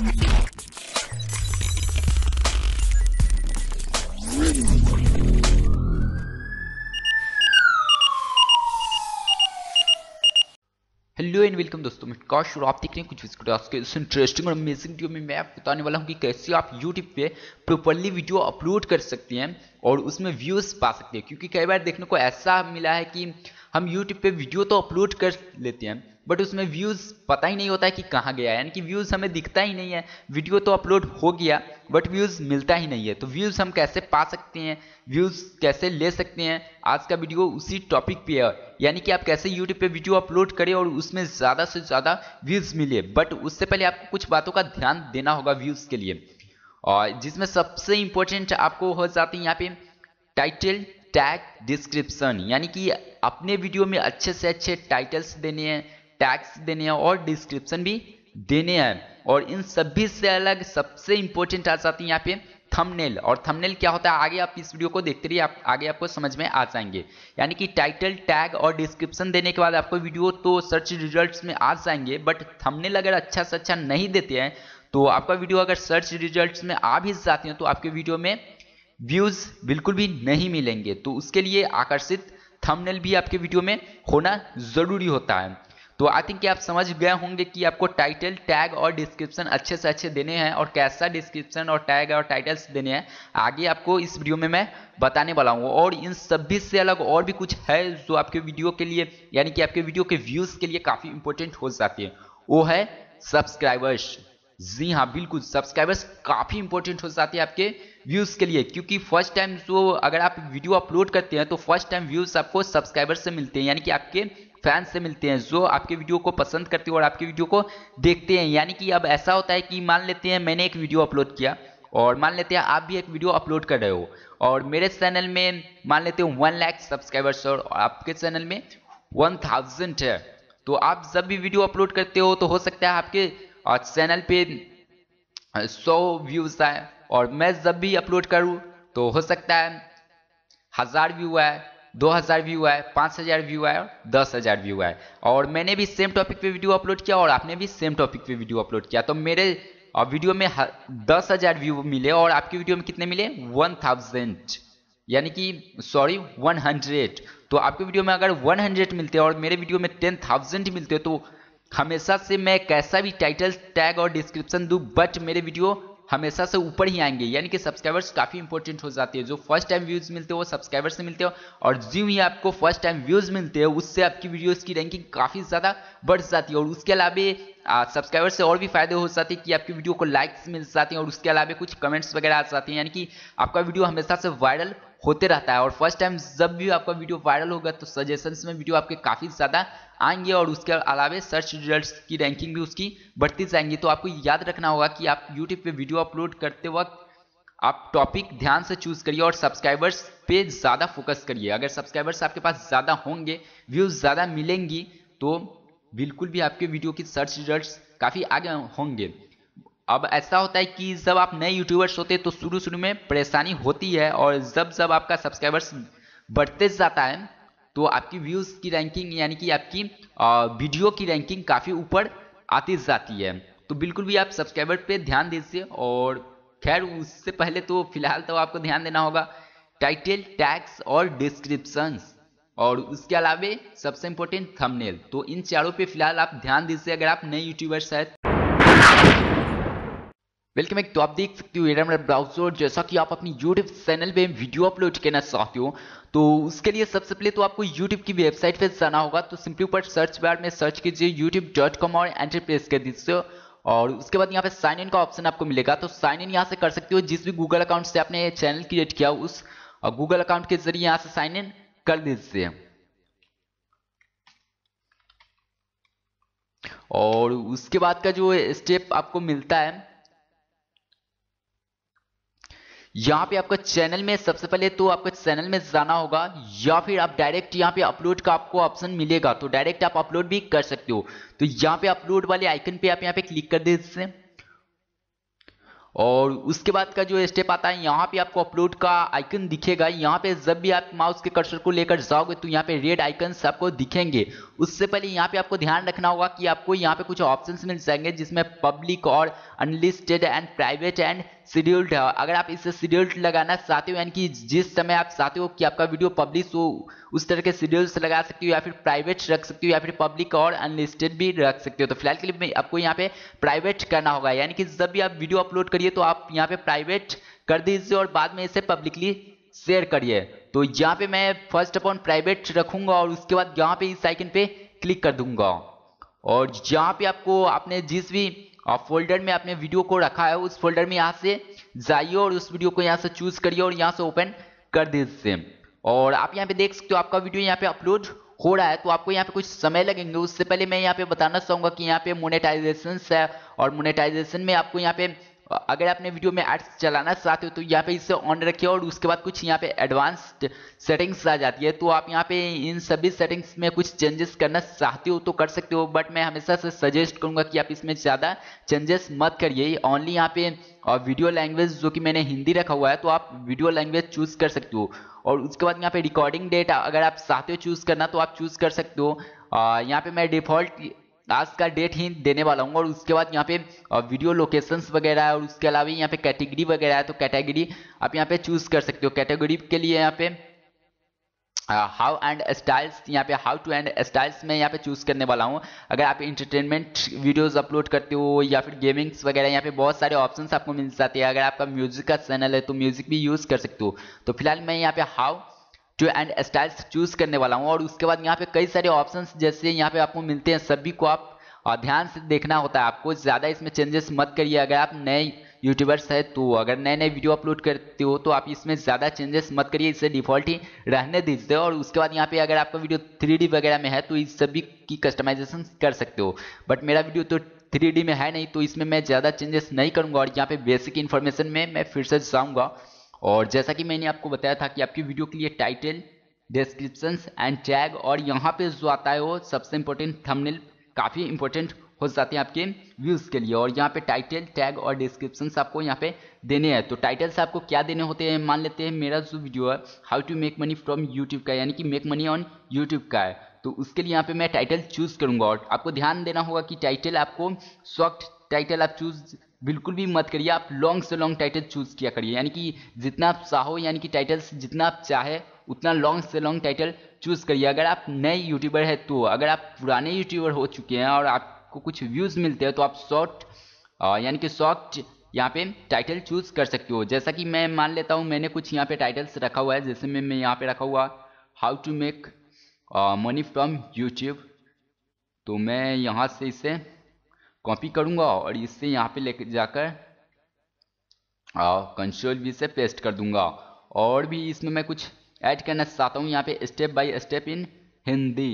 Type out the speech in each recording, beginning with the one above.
hello and welcome दोस्तों मैं काश और आप देख रहे हैं कुछ आज के इस इंटरेस्टिंग और अमेजिंग वीडियो में मैं आपको बताने वाला हूं कि कैसे आप यूट्यूब पे प्रॉपरली वीडियो अपलोड कर सकते हैं और उसमें व्यूज़ पा सकते हैं क्योंकि कई बार देखने को ऐसा मिला है कि हम यूट्यूब पे वीडियो तो अपलोड कर लेते हैं बट उसमें व्यूज़ पता ही नहीं होता है कि कहाँ गया है यानी कि व्यूज़ हमें दिखता ही नहीं है वीडियो तो अपलोड हो गया बट व्यूज़ मिलता ही नहीं है तो व्यूज़ हम कैसे पा सकते हैं व्यूज़ कैसे ले सकते हैं आज का वीडियो उसी टॉपिक पे है यानी कि आप कैसे यूट्यूब पे वीडियो अपलोड करें और उसमें ज़्यादा से ज़्यादा व्यूज़ मिले बट उससे पहले आपको कुछ बातों का ध्यान देना होगा व्यूज़ के लिए और जिसमें सबसे इम्पोर्टेंट आपको हो जाती है यहाँ पे टाइटल टैग डिस्क्रिप्शन यानी कि अपने वीडियो में अच्छे से अच्छे टाइटल्स देने हैं टैग्स देने हैं और डिस्क्रिप्शन भी देने हैं और इन सभी से अलग सबसे इंपॉर्टेंट आ जाती है यहाँ पे थंबनेल और थंबनेल क्या होता है आगे आप इस वीडियो को देखते रहिए आप आगे आपको समझ में आ जाएंगे यानी कि टाइटल टैग और डिस्क्रिप्शन देने के बाद आपको वीडियो तो सर्च रिजल्ट्स में आ जाएंगे बट थंबनेल अगर अच्छा से अच्छा नहीं देते हैं तो आपका वीडियो अगर सर्च रिजल्ट्स में आ भी जाते हैं तो आपके वीडियो में व्यूज़ बिल्कुल भी नहीं मिलेंगे तो उसके लिए आकर्षित थंबनेल भी आपके वीडियो में होना ज़रूरी होता है तो आई थिंक आप समझ गए होंगे कि आपको टाइटल टैग और डिस्क्रिप्शन अच्छे से अच्छे देने हैं और कैसा डिस्क्रिप्शन और टैग और टाइटल्स देने हैं आगे आपको इस वीडियो में मैं बताने वाला हूँ और इन सभी से अलग और भी कुछ है जो आपके वीडियो के लिए यानी कि आपके वीडियो के व्यूज़ के लिए काफ़ी इंपॉर्टेंट हो जाती है वो है सब्सक्राइबर्स जी हाँ बिल्कुल सब्सक्राइबर्स काफ़ी इंपॉर्टेंट हो जाते हैं आपके व्यूज़ के लिए क्योंकि फर्स्ट टाइम जो अगर आप वीडियो अपलोड करते हैं तो फर्स्ट टाइम व्यूज़ आपको सब्सक्राइबर से मिलते हैं यानी कि आपके फैन से मिलते हैं जो आपके वीडियो को पसंद करते हैं और आपके वीडियो को देखते हैं यानी कि अब ऐसा होता है कि मान लेते हैं मैंने एक वीडियो अपलोड किया और मान लेते हैं आप भी एक वीडियो अपलोड कर रहे हो और मेरे चैनल में मान लेते हैं वन लाख सब्सक्राइबर्स और आपके चैनल में वन थाउजेंड है तो आप जब भी वीडियो अपलोड करते हो तो हो सकता है आपके चैनल पे हाँ, सौ व्यूज़ आए और मैं जब भी अपलोड करूँ तो हो सकता है हज़ार व्यू आए दो हज़ार व्यू आए पाँच हज़ार व्यू आए और दस हज़ार व्यू आए और मैंने भी सेम टॉपिक पे वीडियो अपलोड किया और आपने भी सेम टॉपिक पे वीडियो अपलोड किया तो मेरे वीडियो में दस हज़ार व्यू मिले और आपकी वीडियो में कितने मिले वन थाउजेंड यानी कि सॉरी वन हंड्रेड तो आपके वीडियो में अगर वन हंड्रेड मिलते हैं और मेरे वीडियो में टेन थाउजेंड मिलते हैं तो हमेशा से मैं कैसा भी टाइटल टैग और डिस्क्रिप्शन दूँ बट मेरे वीडियो हमेशा से ऊपर ही आएंगे यानी कि सब्सक्राइबर्स काफ़ी इंपॉर्टेंट हो जाते हैं जो फर्स्ट टाइम व्यूज़ मिलते हो सब्सक्राइबर्स से मिलते हो और जो ही आपको फर्स्ट टाइम व्यूज़ मिलते हैं उससे आपकी वीडियोस की रैंकिंग काफ़ी ज़्यादा बढ़ जाती है और उसके अलावा सब्सक्राइबर्स से और भी फायदे हो जाते हैं कि आपकी वीडियो को लाइक्स मिल जाते हैं और उसके अलावा कुछ कमेंट्स वगैरह आ जाते हैं यानी कि आपका वीडियो हमेशा से वायरल होते रहता है और फर्स्ट टाइम जब भी आपका वीडियो वायरल होगा तो सजेशंस में वीडियो आपके काफ़ी ज़्यादा आएंगे और उसके अलावा सर्च रिजल्ट्स की रैंकिंग भी उसकी बढ़ती जाएंगी तो आपको याद रखना होगा कि आप यूट्यूब पे वीडियो अपलोड करते वक्त आप टॉपिक ध्यान से चूज़ करिए और सब्सक्राइबर्स पे ज़्यादा फोकस करिए अगर सब्सक्राइबर्स आपके पास ज़्यादा होंगे व्यूज़ ज़्यादा मिलेंगी तो बिल्कुल भी आपके वीडियो की सर्च रिजल्ट काफ़ी आगे होंगे अब ऐसा होता है कि जब आप नए यूट्यूबर्स होते हैं तो शुरू शुरू में परेशानी होती है और जब जब आपका सब्सक्राइबर्स बढ़ते जाता है तो आपकी व्यूज़ की रैंकिंग यानी कि आपकी वीडियो की रैंकिंग काफ़ी ऊपर आती जाती है तो बिल्कुल भी आप सब्सक्राइबर पे ध्यान दीजिए और खैर उससे पहले तो फिलहाल तो आपको ध्यान देना होगा टाइटल टैक्स और डिस्क्रिप्शंस और उसके अलावा सबसे इम्पोर्टेंट थंबनेल तो इन चारों पे फिलहाल आप ध्यान दीजिए अगर आप नए यूट्यूबर्स हैं वेलकम एक तो आप देख सकते हो एडम ब्राउजर जैसा कि आप अपनी यूट्यूब चैनल पे वीडियो अपलोड करना चाहते हो तो उसके लिए सबसे पहले तो आपको यूट्यूब की वेबसाइट पे जाना होगा तो सिंपली ऊपर सर्च बार में सर्च कीजिए youtube.com और एंटर प्रेस कर दीजिए और उसके बाद यहाँ पे साइन इन का ऑप्शन आपको मिलेगा तो साइन इन यहाँ से कर सकते हो जिस भी गूगल अकाउंट से आपने चैनल क्रिएट किया उस गूगल अकाउंट के जरिए यहाँ से साइन इन कर दीजिए और उसके बाद का जो स्टेप आपको मिलता है यहाँ पे आपका चैनल में सबसे पहले तो आपका चैनल में जाना होगा या फिर आप डायरेक्ट यहाँ पे अपलोड का आपको ऑप्शन मिलेगा तो डायरेक्ट आप अपलोड भी कर सकते हो तो यहाँ पे अपलोड वाले आइकन पे आप यहाँ पे क्लिक कर दे और उसके बाद का जो स्टेप आता है यहाँ पे आपको अपलोड का आइकन दिखेगा यहाँ पे जब भी आप माउस के कर्सर को लेकर जाओगे तो यहाँ पे रेड आइकन आपको दिखेंगे उससे पहले यहाँ पे आपको ध्यान रखना होगा कि आपको यहाँ पे कुछ ऑप्शंस मिल जाएंगे जिसमें पब्लिक और unlisted and private and scheduled है अगर आप इसे शेड्यूल्ड लगाना चाहते हो यानी कि जिस समय आप चाहते हो कि आपका वीडियो पब्लिश हो उस तरह के शेड्यूल्स लगा सकते हो या फिर प्राइवेट रख सकते हो या फिर पब्लिक और अनलिस्टेड भी रख सकते हो तो फिलहाल के लिए आपको यहाँ पे प्राइवेट करना होगा यानी कि जब भी आप वीडियो अपलोड करिए तो आप यहाँ पे प्राइवेट कर दीजिए और बाद में इसे पब्लिकली शेयर करिए तो यहाँ पे मैं फर्स्ट अपॉन प्राइवेट रखूंगा और उसके बाद यहाँ पे इस आइकन पे क्लिक कर दूंगा और यहाँ पे आपको आपने जिस भी और फोल्डर में आपने वीडियो को रखा है उस फोल्डर में यहाँ से जाइए और उस वीडियो को यहाँ से चूज करिए और यहाँ से ओपन कर दीजिए और आप यहाँ पे देख सकते हो आपका वीडियो यहाँ पे अपलोड हो रहा है तो आपको यहाँ पे कुछ समय लगेंगे उससे पहले मैं यहाँ पे बताना चाहूंगा कि यहाँ पे मोनेटाइजेशन है और मोनेटाइजेशन में आपको यहाँ पे अगर आपने वीडियो में एड्स चलाना चाहते हो तो यहाँ पे इसे ऑन रखिए और उसके बाद कुछ यहाँ पे एडवांस सेटिंग्स आ जाती है तो आप यहाँ पे इन सभी सेटिंग्स में कुछ चेंजेस करना चाहते हो तो कर सकते हो बट मैं हमेशा से सजेस्ट करूँगा कि आप इसमें ज़्यादा चेंजेस मत करिए ओनली यहाँ पे वीडियो लैंग्वेज जो कि मैंने हिंदी रखा हुआ है तो आप वीडियो लैंग्वेज चूज़ कर सकते हो और उसके बाद यहाँ पे रिकॉर्डिंग डेट अगर आप चाहते हो चूज़ करना तो आप चूज़ कर सकते हो यहाँ पे मैं डिफ़ॉल्ट आज का डेट ही देने वाला हूँ और उसके बाद यहाँ पे वीडियो लोकेशंस वगैरह है और उसके अलावा यहाँ पे कैटेगरी वगैरह है तो कैटेगरी आप यहाँ पे चूज कर सकते हो कैटेगरी के लिए यहाँ पे हाउ एंड स्टाइल्स यहाँ पे हाउ टू एंड स्टाइल्स में यहाँ पे चूज करने वाला हूँ अगर आप इंटरटेनमेंट वीडियोस अपलोड करते हो या फिर गेमिंग्स वगैरह यहाँ पे बहुत सारे ऑप्शंस आपको मिल जाते हैं अगर आपका म्यूजिक का चैनल है तो म्यूजिक भी यूज कर सकते हो तो फिलहाल मैं यहाँ पे how to and styles choose करने वाला हूँ और उसके बाद यहाँ पे कई सारे ऑप्शन जैसे यहाँ पे आपको मिलते हैं सभी को आप ध्यान से देखना होता है आपको ज़्यादा इसमें चेंजेस मत करिए अगर आप नए यूट्यूबर्स है तो अगर नए नए वीडियो अपलोड करते हो तो आप इसमें ज़्यादा चेंजेस मत करिए इसे डिफॉल्ट ही रहने दीजिए और उसके बाद यहाँ पे अगर आपका वीडियो थ्री वगैरह में है तो इस सभी की कस्टमाइजेशन कर सकते हो बट मेरा वीडियो तो थ्री में है नहीं तो इसमें मैं ज़्यादा चेंजेस नहीं करूँगा और यहाँ पे बेसिक इन्फॉर्मेशन में मैं फिर से जाऊँगा और जैसा कि मैंने आपको बताया था कि आपकी वीडियो के लिए टाइटल डिस्क्रिप्शन एंड टैग और यहाँ पे जो आता है वो सबसे इम्पोर्टेंट थंबनेल काफ़ी इंपॉर्टेंट हो जाते हैं आपके व्यूज़ के लिए और यहाँ पे टाइटल टैग और डिस्क्रिप्शन आपको यहाँ पे देने हैं तो टाइटल से आपको क्या देने होते हैं मान लेते हैं मेरा जो वीडियो है how to make money from YouTube का यानी कि मेक मनी ऑन यूट्यूब का है तो उसके लिए यहाँ पे मैं टाइटल चूज़ करूँगा और आपको ध्यान देना होगा कि टाइटल आपको शॉर्ट टाइटल आप चूज़ बिल्कुल भी मत करिए आप लॉन्ग से लॉन्ग टाइटल चूज़ किया करिए यानी कि जितना आप चाहो यानी कि टाइटल्स जितना आप चाहे उतना लॉन्ग से लॉन्ग टाइटल चूज़ करिए अगर आप नए यूट्यूबर है तो अगर आप पुराने यूट्यूबर हो चुके हैं और आपको कुछ व्यूज़ मिलते हैं तो आप शॉर्ट यानी कि शॉर्ट यहाँ पे टाइटल चूज़ कर सकते हो जैसा कि मैं मान लेता हूँ मैंने कुछ यहाँ पे टाइटल्स रखा हुआ है जैसे मैं मैं यहाँ पे रखा हुआ how to make money from YouTube तो मैं यहाँ से इसे कॉपी करूंगा और इससे यहाँ पे लेकर जाकर कंट्रोल भी से पेस्ट कर दूंगा और भी इसमें मैं कुछ ऐड करना चाहता हूँ यहाँ पे step by step in Hindi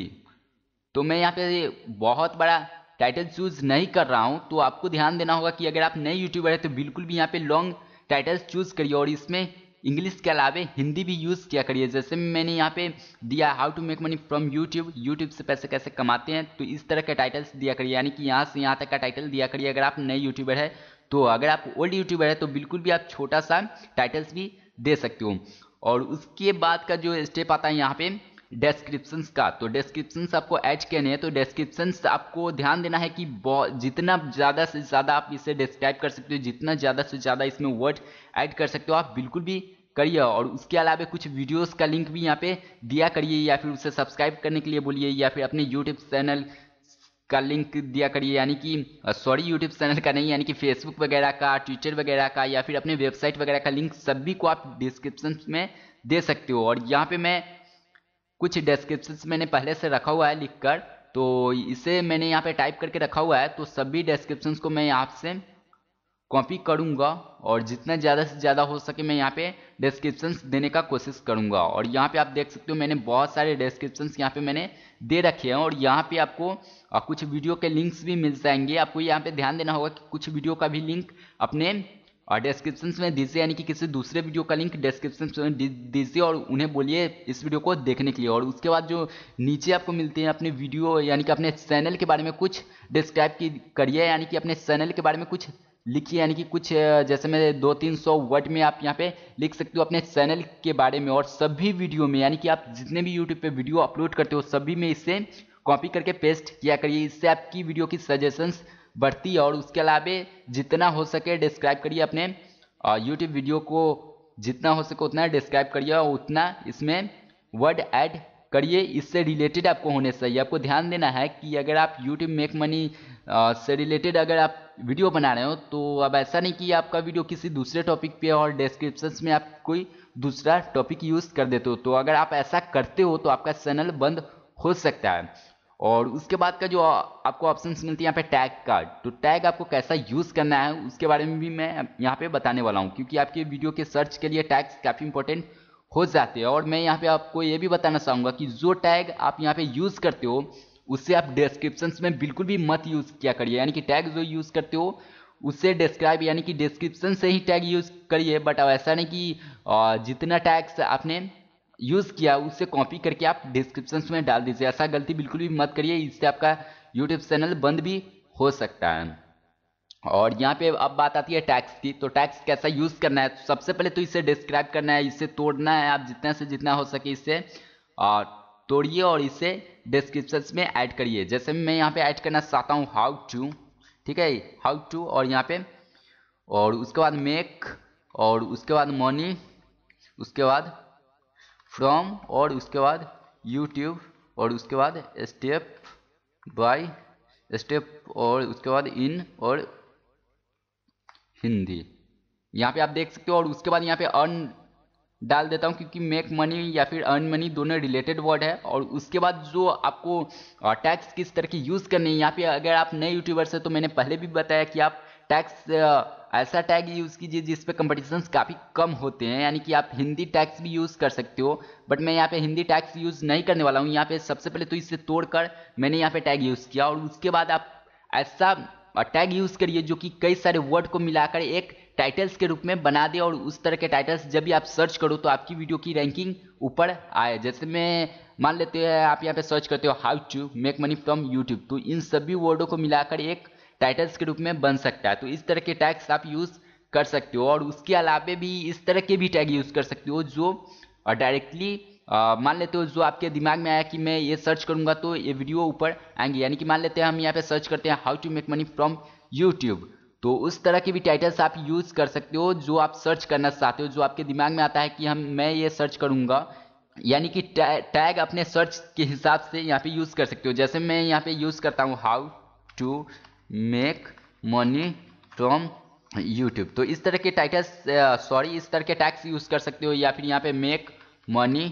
तो मैं यहाँ पे बहुत बड़ा टाइटल चूज़ नहीं कर रहा हूँ तो आपको ध्यान देना होगा कि अगर आप नए यूट्यूबर हैं तो बिल्कुल भी यहाँ पे लॉन्ग टाइटल्स चूज़ करिए और इसमें इंग्लिश के अलावे हिंदी भी यूज़ किया करिए जैसे मैंने यहाँ पे दिया how to make money from YouTube YouTube से पैसे कैसे कमाते हैं तो इस तरह के टाइटल्स दिया करिए यानी कि यहाँ से यहाँ तक का टाइटल दिया करिए अगर आप नए यूट्यूबर है तो अगर आप ओल्ड यूट्यूबर है तो बिल्कुल भी आप छोटा सा टाइटल्स भी दे सकते हो और उसके बाद का जो स्टेप आता है यहाँ पे डेस्क्रिप्शंस का तो डेस्क्रिप्शंस आपको ऐड करने हैं तो डेस्क्रिप्शंस आपको ध्यान देना है कि जितना ज़्यादा से ज़्यादा आप इसे डिस्क्राइब कर सकते हो जितना ज़्यादा से ज़्यादा इसमें वर्ड ऐड कर सकते हो आप बिल्कुल भी करिए और उसके अलावा कुछ वीडियोस का लिंक भी यहाँ पे दिया करिए या फिर उसे सब्सक्राइब करने के लिए बोलिए या फिर अपने यूट्यूब चैनल का लिंक दिया करिए यानी कि सॉरी यूट्यूब चैनल का नहीं यानी कि फेसबुक वगैरह का ट्विटर वगैरह का या फिर अपने वेबसाइट वगैरह का लिंक सभी को आप डिस्क्रिप्शन में दे सकते हो और यहाँ पर मैं कुछ डिस्क्रिप्शन मैंने पहले से रखा हुआ है लिख कर तो इसे मैंने यहाँ पर टाइप करके रखा हुआ है तो सभी डिस्क्रिप्शन को मैं आपसे कॉपी करूंगा और जितना ज़्यादा से ज़्यादा हो सके मैं यहाँ पे डिस्क्रिप्शंस देने का कोशिश करूँगा और यहाँ पे आप देख सकते हो मैंने बहुत सारे डिस्क्रिप्शंस यहाँ पे मैंने दे रखे हैं और यहाँ पे आपको कुछ वीडियो के लिंक्स भी मिल जाएंगे आपको यहाँ पे ध्यान देना होगा कि कुछ वीडियो का भी लिंक अपने और डिस्क्रिप्शन में दीजिए यानी कि किसी दूसरे वीडियो का लिंक डिस्क्रिप्शन में दीजिए और उन्हें बोलिए इस वीडियो को देखने के लिए और उसके बाद जो नीचे आपको मिलते हैं अपने वीडियो यानी कि अपने चैनल के बारे में कुछ डिस्क्राइब की करिए यानी कि अपने चैनल के बारे में कुछ लिखिए यानी कि कुछ जैसे मैं दो तीन सौ वर्ड में आप यहाँ पे लिख सकते हो अपने चैनल के बारे में और सभी वीडियो में यानी कि आप जितने भी यूट्यूब पे वीडियो अपलोड करते हो सभी में इससे कॉपी करके पेस्ट किया करिए इससे आपकी वीडियो की सजेशंस बढ़ती है और उसके अलावा जितना हो सके डिस्क्राइब करिए अपने यूट्यूब वीडियो को जितना हो सके उतना डिस्क्राइब करिए और उतना इसमें वर्ड ऐड करिए इससे रिलेटेड आपको होने चाहिए आपको ध्यान देना है कि अगर आप यूट्यूब मेक मनी से रिलेटेड अगर आप वीडियो बना रहे हो तो अब ऐसा नहीं कि आपका वीडियो किसी दूसरे टॉपिक पे और डिस्क्रिप्शंस में आप कोई दूसरा टॉपिक यूज़ कर देते हो तो अगर आप ऐसा करते हो तो आपका चैनल बंद हो सकता है और उसके बाद का जो आपको ऑप्शन मिलती है यहाँ पे टैग का तो टैग आपको कैसा यूज़ करना है उसके बारे में भी मैं यहाँ पे बताने वाला हूँ क्योंकि आपके वीडियो के सर्च के लिए टैग्स काफ़ी इंपॉर्टेंट हो जाते हैं और मैं यहाँ पे आपको ये भी बताना चाहूँगा कि जो टैग आप यहाँ पे यूज़ करते हो उससे आप डिस्क्रिप्शन में बिल्कुल भी मत यूज़ किया करिए यानी कि टैग जो यूज़ करते हो उससे डिस्क्राइब यानी कि डिस्क्रिप्शन से ही टैग यूज़ करिए बट अब ऐसा नहीं कि जितना टैग्स आपने यूज़ किया उससे कॉपी करके आप डिस्क्रिप्शन में डाल दीजिए ऐसा गलती बिल्कुल भी मत करिए इससे आपका यूट्यूब चैनल बंद भी हो सकता है और यहाँ पे अब बात आती है टैक्स की तो टैक्स कैसा यूज़ करना है सबसे पहले तो इसे डिस्क्राइब करना है इसे तोड़ना है आप जितना से जितना हो सके इससे और तोड़िए और इसे डिस्क्रिप्शन में ऐड करिए जैसे मैं यहाँ पे ऐड करना चाहता हूँ हाउ टू ठीक है हाउ टू और यहाँ पे और उसके बाद मेक और उसके बाद मनी उसके बाद फ्रॉम और उसके बाद यूट्यूब और उसके बाद स्टेप बाय स्टेप और उसके बाद इन और हिंदी यहाँ पे आप देख सकते हो और उसके बाद यहाँ पे अर्न डाल देता हूँ क्योंकि मेक मनी या फिर अर्न मनी दोनों रिलेटेड वर्ड है और उसके बाद जो आपको टैक्स किस तरह की यूज़ करनी है यहाँ पे अगर आप नए यूट्यूबर्स हैं तो मैंने पहले भी बताया कि आप टैक्स ऐसा टैग यूज़ कीजिए जिस पे कंपटीशन काफ़ी कम होते हैं यानी कि आप हिंदी टैक्स भी यूज़ कर सकते हो बट मैं यहाँ पे हिंदी टैक्स यूज़ नहीं करने वाला हूँ यहाँ पे सबसे पहले तो इसे तोड़कर मैंने यहाँ पे टैग यूज़ किया और उसके बाद आप ऐसा टैग यूज़ करिए जो कि कई सारे वर्ड को मिलाकर एक टाइटल्स के रूप में बना दे और उस तरह के टाइटल्स जब भी आप सर्च करो तो आपकी वीडियो की रैंकिंग ऊपर आए जैसे मैं मान लेते हैं आप यहाँ पे सर्च करते हो how to make money from YouTube तो इन सभी वर्डों को मिलाकर एक टाइटल्स के रूप में बन सकता है तो इस तरह के टैग्स आप यूज़ कर सकते हो और उसके अलावा भी इस तरह के भी टैग यूज़ कर सकते हो जो डायरेक्टली मान लेते हो जो आपके दिमाग में आया कि मैं ये सर्च करूँगा तो ये वीडियो ऊपर आएंगे यानी कि मान लेते हैं हम यहाँ पे सर्च करते हैं how to make money from YouTube तो उस तरह के भी टाइटल्स आप यूज़ कर सकते हो जो आप सर्च करना चाहते हो जो आपके दिमाग में आता है कि हम मैं ये सर्च करूँगा यानी कि टैग अपने सर्च के हिसाब से यहाँ पे यूज़ कर सकते हो जैसे मैं यहाँ पे यूज़ करता हूँ how to make money from YouTube तो इस तरह के टाइटल्स सॉरी uh, इस तरह के टैग्स यूज़ कर सकते हो या फिर यहाँ पे मेक मनी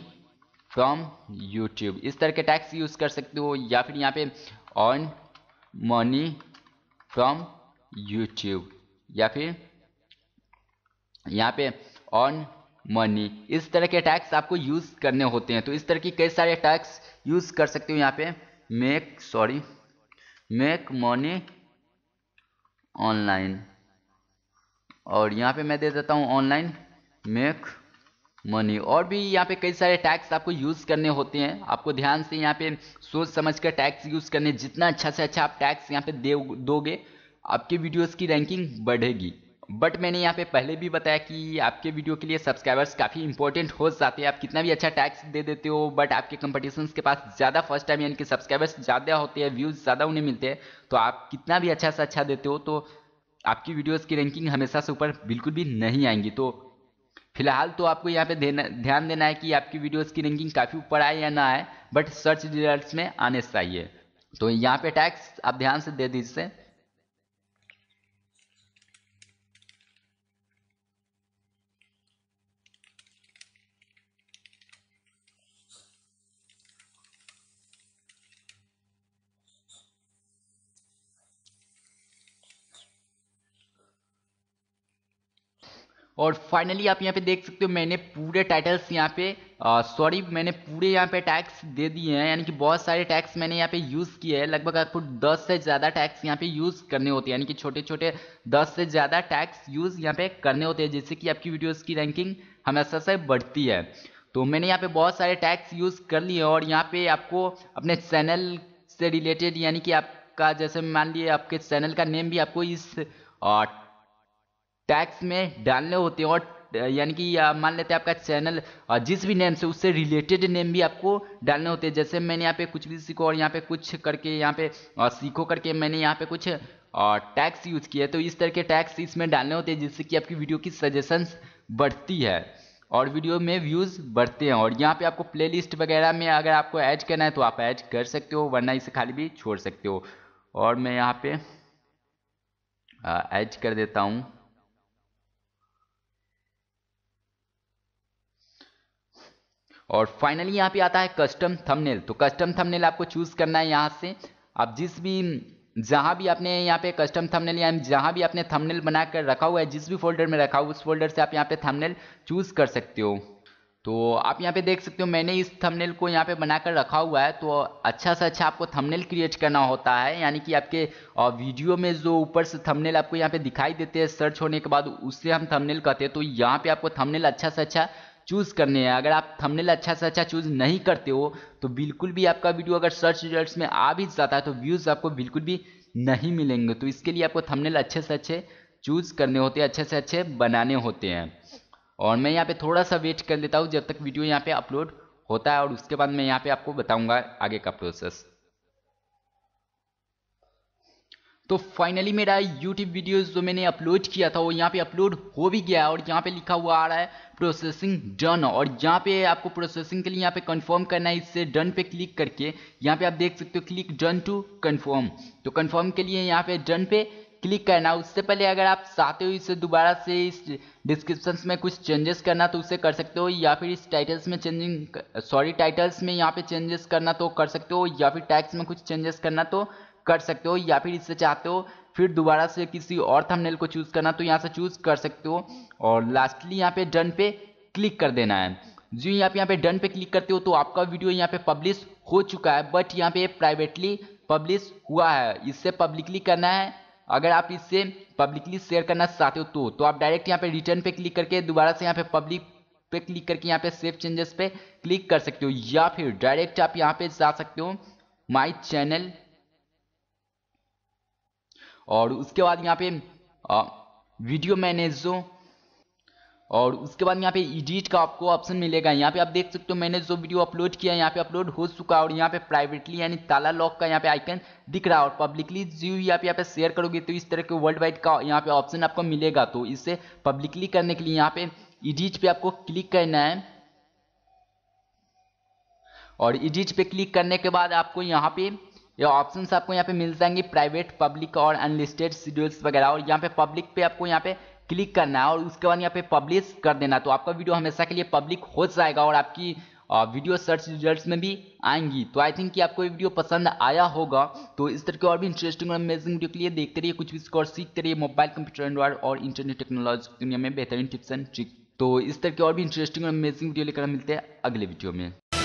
फ्रॉम यूट्यूब इस तरह के टैग्स यूज़ कर सकते हो या फिर यहाँ पे ऑन मनी फ्रॉम यूट्यूब या फिर यहाँ पे ऑन मनी इस तरह के टैक्स आपको यूज़ करने होते हैं तो इस तरह की कई सारे टैक्स यूज़ कर सकते हो यहाँ पे make sorry make money online और यहाँ पे मैं दे देता हूँ ऑनलाइन मेक मनी और भी यहाँ पे कई सारे टैक्स आपको यूज़ करने होते हैं आपको ध्यान से यहाँ पे सोच समझ कर टैक्स यूज़ करने जितना अच्छा से अच्छा आप टैक्स यहाँ पे दे दोगे आपके वीडियोस की रैंकिंग बढ़ेगी बट मैंने यहाँ पे पहले भी बताया कि आपके वीडियो के लिए सब्सक्राइबर्स काफ़ी इंपॉर्टेंट हो जाते हैं आप कितना भी अच्छा टैक्स दे देते हो बट आपके कंपटीशन के पास ज़्यादा फर्स्ट टाइम यानी कि सब्सक्राइबर्स ज़्यादा होते हैं व्यूज़ ज़्यादा उन्हें मिलते हैं तो आप कितना भी अच्छा से अच्छा देते हो तो आपकी वीडियोज़ की रैंकिंग हमेशा से ऊपर बिल्कुल भी नहीं आएंगी तो फिलहाल तो आपको यहाँ पे ध्यान देना है कि आपकी वीडियोस की रैंकिंग काफ़ी ऊपर आए या ना आए बट सर्च रिजल्ट्स में आने चाहिए तो यहाँ पे टैक्स आप ध्यान से दे दीजिए और फाइनली आप यहाँ पे देख सकते हो मैंने पूरे टाइटल्स यहाँ पे सॉरी मैंने पूरे यहाँ पे टैक्स दे दिए हैं यानी कि बहुत सारे टैक्स मैंने यहाँ पे यूज़ किए हैं लगभग आपको दस से ज़्यादा टैक्स यहाँ पे यूज़ करने होते हैं यानी कि छोटे छोटे दस से ज़्यादा टैक्स यूज़ यहाँ पे करने होते हैं जिससे कि आपकी वीडियोज़ की रैंकिंग हमेशा से बढ़ती है तो मैंने यहाँ पर बहुत सारे टैक्स यूज़ कर लिए और यहाँ पे आपको अपने चैनल से रिलेटेड यानी कि आपका जैसे मान लीजिए आपके चैनल का नेम भी आपको इस टैक्स में डालने होते हैं और यानी कि या मान लेते हैं आपका चैनल जिस भी नेम से उससे रिलेटेड नेम भी आपको डालने होते हैं जैसे मैंने यहाँ पे कुछ भी सीखो और यहाँ पे कुछ करके यहाँ पे सीखो करके मैंने यहाँ पे कुछ और टैक्स यूज किया तो इस तरह के टैक्स इसमें डालने होते हैं जिससे कि आपकी वीडियो की सजेशंस बढ़ती है और वीडियो में व्यूज़ बढ़ते हैं और यहाँ पे आपको प्लेलिस्ट वगैरह में अगर आपको ऐड करना है तो आप ऐड कर सकते हो वरना इसे खाली भी छोड़ सकते हो और मैं यहाँ पे ऐड कर देता हूँ और फाइनली यहाँ पे आता है कस्टम थंबनेल तो कस्टम थंबनेल आपको चूज़ करना है यहाँ से आप जिस भी जहाँ भी आपने यहाँ पे कस्टम थंबनेल या जहाँ भी आपने थंबनेल बना कर रखा हुआ है जिस भी फोल्डर में रखा हुआ उस फोल्डर से आप यहाँ पे थंबनेल चूज़ कर सकते हो तो आप यहाँ पे देख सकते हो मैंने इस थंबनेल को यहाँ पे बनाकर रखा हुआ है तो अच्छा से अच्छा आपको थंबनेल क्रिएट करना होता है यानी कि आपके वीडियो में जो ऊपर से थंबनेल आपको यहाँ पे दिखाई देते हैं सर्च होने के बाद उससे हम थंबनेल कहते हैं तो यहाँ पे आपको थंबनेल अच्छा से अच्छा चूज़ करने हैं अगर आप थंबनेल अच्छा से अच्छा चूज़ नहीं करते हो तो बिल्कुल भी आपका वीडियो अगर सर्च रिजल्ट्स में आ भी जाता है तो व्यूज़ आपको बिल्कुल भी नहीं मिलेंगे तो इसके लिए आपको थंबनेल अच्छे से अच्छे चूज़ करने होते हैं अच्छे से अच्छे बनाने होते हैं और मैं यहाँ पे थोड़ा सा वेट कर लेता हूँ जब तक वीडियो यहाँ पे अपलोड होता है और उसके बाद मैं यहाँ पे आपको बताऊँगा आगे का प्रोसेस तो फाइनली मेरा यूट्यूब वीडियोस जो मैंने अपलोड किया था वो यहाँ पे अपलोड हो भी गया और यहाँ पे लिखा हुआ आ रहा है प्रोसेसिंग डन और यहाँ पे आपको प्रोसेसिंग के लिए यहाँ पे कंफर्म करना है इससे डन पे क्लिक करके यहाँ पे आप देख सकते हो क्लिक डन टू कंफर्म तो कंफर्म के लिए यहाँ पे डन पे क्लिक करना उससे पहले अगर आप चाहते हो इसे दोबारा से इस डिस्क्रिप्शन में कुछ चेंजेस करना तो उसे कर सकते हो या फिर इस टाइटल्स में चेंजिंग सॉरी टाइटल्स में यहाँ पे चेंजेस करना तो कर सकते हो या फिर टैक्स में कुछ चेंजेस करना तो कर सकते हो या फिर इससे चाहते हो फिर दोबारा से किसी और थंबनेल को चूज़ करना तो यहाँ से चूज़ कर सकते हो और लास्टली यहाँ पे डन पे क्लिक कर देना है जो ही आप यहाँ पे डन पे क्लिक करते हो तो आपका वीडियो यहाँ पे पब्लिश हो चुका है बट यहाँ पे प्राइवेटली पब्लिश हुआ है इससे पब्लिकली करना है अगर आप इससे पब्लिकली शेयर करना चाहते हो तो तो आप डायरेक्ट यहाँ पे रिटर्न पे क्लिक करके दोबारा से यहाँ पे पब्लिक पे क्लिक करके यहाँ पे सेफ चेंजेस पे क्लिक कर सकते हो या फिर डायरेक्ट आप यहाँ पे जा सकते हो माई चैनल और उसके बाद यहाँ पे वीडियो मैनेजो और उसके बाद यहाँ पे एडिट का आपको ऑप्शन मिलेगा यहाँ पे आप देख सकते हो मैंने जो वीडियो अपलोड किया यहाँ पे अपलोड हो चुका है और यहाँ पे प्राइवेटली यानी ताला लॉक का यहाँ पे आइकन दिख रहा है और पब्लिकली जो भी आप यहाँ पे शेयर करोगे तो इस तरह के वर्ल्ड वाइड का यहाँ पे ऑप्शन आपको मिलेगा तो इसे पब्लिकली करने के लिए यहाँ पे एडिट पे आपको क्लिक करना है और एडिट पे क्लिक करने के बाद आपको यहाँ पे ये ऑप्शन आपको यहाँ पे मिल जाएंगे प्राइवेट पब्लिक और अनलिस्टेड शेड्यूल्स वगैरह और यहाँ पे पब्लिक पे आपको यहाँ पे क्लिक करना है और उसके बाद यहाँ पे पब्लिश कर देना तो आपका वीडियो हमेशा के लिए पब्लिक हो जाएगा और आपकी वीडियो सर्च रिजल्ट्स में भी आएंगी तो आई थिंक कि आपको ये वीडियो पसंद आया होगा तो इस तरह के और भी इंटरेस्टिंग और अमेजिंग वीडियो के लिए देखते रहिए कुछ भी और सीखते रहिए मोबाइल कंप्यूटर एंड्रॉइड और इंटरनेट टेक्नोलॉजी दुनिया में बेहतरीन टिप्स एंड ट्रिक तो इस तरह के और भी इंटरेस्टिंग और अमेजिंग वीडियो लेकर मिलते हैं अगले वीडियो में